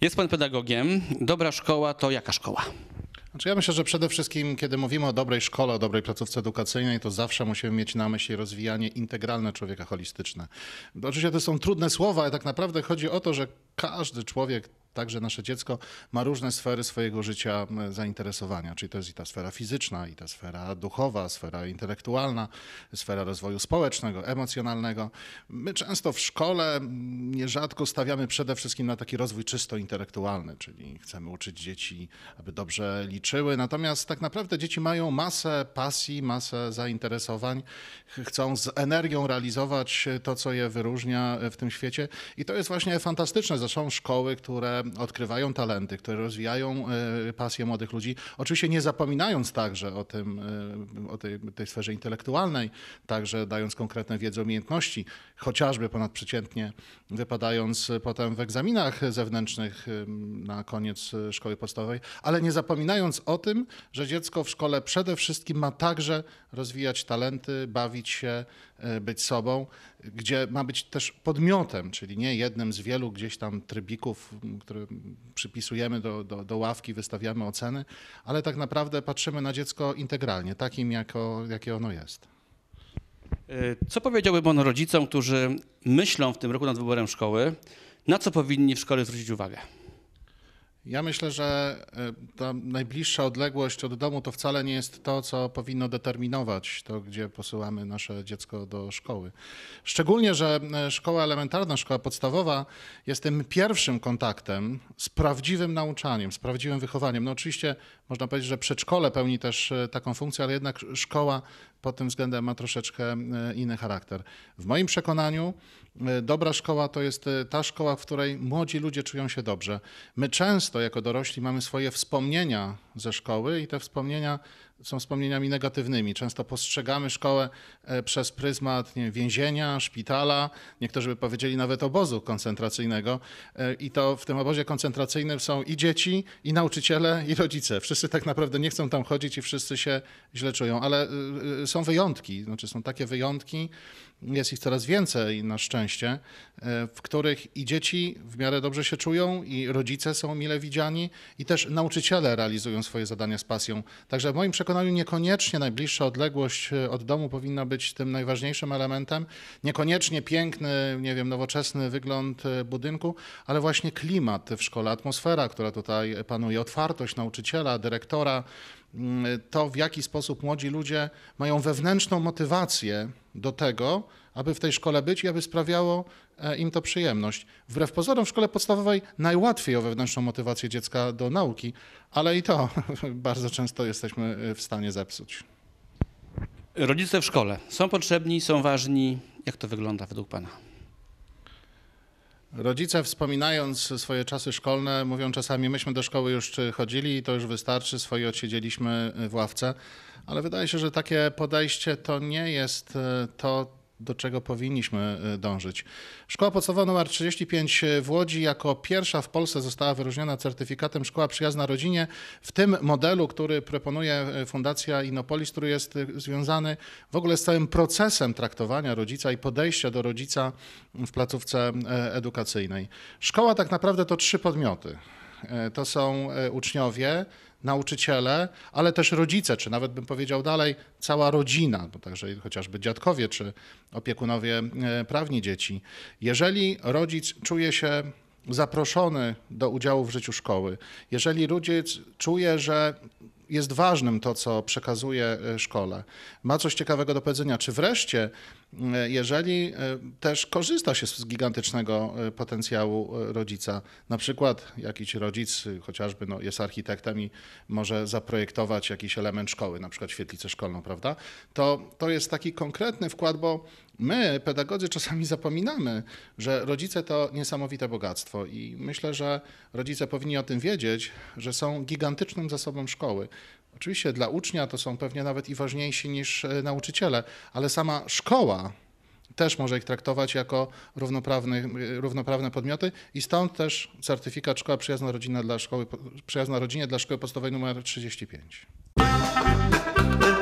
Jest pan pedagogiem. Dobra szkoła to jaka szkoła? Znaczy ja myślę, że przede wszystkim, kiedy mówimy o dobrej szkole, o dobrej placówce edukacyjnej, to zawsze musimy mieć na myśli rozwijanie integralne człowieka holistyczne. Oczywiście to są trudne słowa, ale tak naprawdę chodzi o to, że każdy człowiek tak, że nasze dziecko ma różne sfery swojego życia zainteresowania, czyli to jest i ta sfera fizyczna, i ta sfera duchowa, sfera intelektualna, sfera rozwoju społecznego, emocjonalnego. My często w szkole nierzadko stawiamy przede wszystkim na taki rozwój czysto intelektualny, czyli chcemy uczyć dzieci, aby dobrze liczyły, natomiast tak naprawdę dzieci mają masę pasji, masę zainteresowań, chcą z energią realizować e, to, co je wyróżnia e, w tym świecie i to jest właśnie fantastyczne. Zresztą szkoły, które odkrywają talenty, które rozwijają e, pasję młodych ludzi. Oczywiście nie zapominając także o, tym, e, o tej, tej sferze intelektualnej, także dając konkretne wiedzę, umiejętności, chociażby ponadprzeciętnie wypadając potem w egzaminach zewnętrznych e, na koniec szkoły podstawowej, ale nie zapominając o tym, że dziecko w szkole przede wszystkim ma także rozwijać talenty, bawić się, być sobą gdzie ma być też podmiotem, czyli nie jednym z wielu gdzieś tam trybików, które przypisujemy do, do, do ławki, wystawiamy oceny, ale tak naprawdę patrzymy na dziecko integralnie, takim, jako, jakie ono jest. E, co powiedziałby Pan rodzicom, którzy myślą w tym roku nad wyborem szkoły, na co powinni w szkole zwrócić uwagę? Ja myślę, że e, ta najbliższa odległość od domu to wcale nie jest to, co powinno determinować to, gdzie posyłamy nasze dziecko do szkoły. Szczególnie, że e, szkoła elementarna, szkoła podstawowa jest tym pierwszym kontaktem z prawdziwym nauczaniem, z prawdziwym wychowaniem. No oczywiście można powiedzieć, że przedszkole pełni też e, taką funkcję, ale jednak szkoła pod tym względem ma troszeczkę e, inny charakter. W moim przekonaniu e, dobra szkoła to jest e, ta szkoła, w której młodzi ludzie czują się dobrze. My często jako dorośli mamy swoje wspomnienia ze szkoły i te wspomnienia są wspomnieniami negatywnymi. Często postrzegamy szkołę e, przez pryzmat wiem, więzienia, szpitala, niektórzy by powiedzieli nawet obozu koncentracyjnego. E, I to w tym obozie koncentracyjnym są i dzieci, i nauczyciele, i rodzice. Wszyscy tak naprawdę nie chcą tam chodzić i wszyscy się źle czują, ale e, są wyjątki, znaczy są takie wyjątki, jest ich coraz więcej na szczęście, w których i dzieci w miarę dobrze się czują, i rodzice są mile widziani, i też nauczyciele realizują swoje zadania z pasją. Także w moim przekonaniu niekoniecznie najbliższa odległość e, od domu powinna być tym najważniejszym elementem. Niekoniecznie piękny, nie wiem, nowoczesny wygląd e, budynku, ale właśnie klimat w szkole, atmosfera, która tutaj panuje, otwartość nauczyciela, dyrektora, Mm, to, w jaki sposób młodzi ludzie mają wewnętrzną motywację do tego, aby w tej szkole być i aby sprawiało e, im to przyjemność. Wbrew pozorom w szkole podstawowej najłatwiej o wewnętrzną motywację dziecka do nauki, ale i to bardzo często jesteśmy e, w stanie zepsuć. Rodzice w szkole są potrzebni, są ważni. Jak to wygląda według Pana? Rodzice wspominając swoje czasy szkolne mówią czasami, myśmy do szkoły już chodzili i to już wystarczy, swoje odsiedzieliśmy w ławce, ale wydaje się, że takie podejście to nie jest e, to, do czego powinniśmy e, dążyć. Szkoła podstawowa nr 35 e, w Łodzi jako pierwsza w Polsce została wyróżniona certyfikatem Szkoła Przyjazna Rodzinie w tym modelu, który proponuje e, Fundacja Inopolis, który jest związany w ogóle z całym procesem traktowania rodzica i podejścia do rodzica w placówce edukacyjnej. Szkoła tak naprawdę to trzy podmioty. E, to są e, uczniowie, nauczyciele, ale też rodzice, czy nawet bym powiedział dalej, cała rodzina, bo także chociażby dziadkowie czy opiekunowie e, prawni dzieci. Jeżeli rodzic czuje się zaproszony do udziału w życiu szkoły, jeżeli rodzic czuje, że jest ważnym to, co przekazuje e, szkole. Ma coś ciekawego do powiedzenia, czy wreszcie, e, jeżeli e, też korzysta się z gigantycznego potencjału rodzica, na przykład jakiś rodzic y, chociażby no, jest architektem i może zaprojektować jakiś element szkoły, na przykład świetlicę szkolną, prawda? To, to jest taki konkretny wkład, bo My, pedagodzy, czasami zapominamy, że rodzice to niesamowite bogactwo i myślę, że rodzice powinni o tym wiedzieć, że są gigantycznym zasobem szkoły. Oczywiście dla ucznia to są pewnie nawet i ważniejsi niż e, nauczyciele, ale sama szkoła też może ich traktować jako e, równoprawne, podmioty i stąd też certyfikat Szkoła Przyjazna, Rodzina dla Szkoły, Przyjazna Rodzinie dla Szkoły Podstawowej nr 35.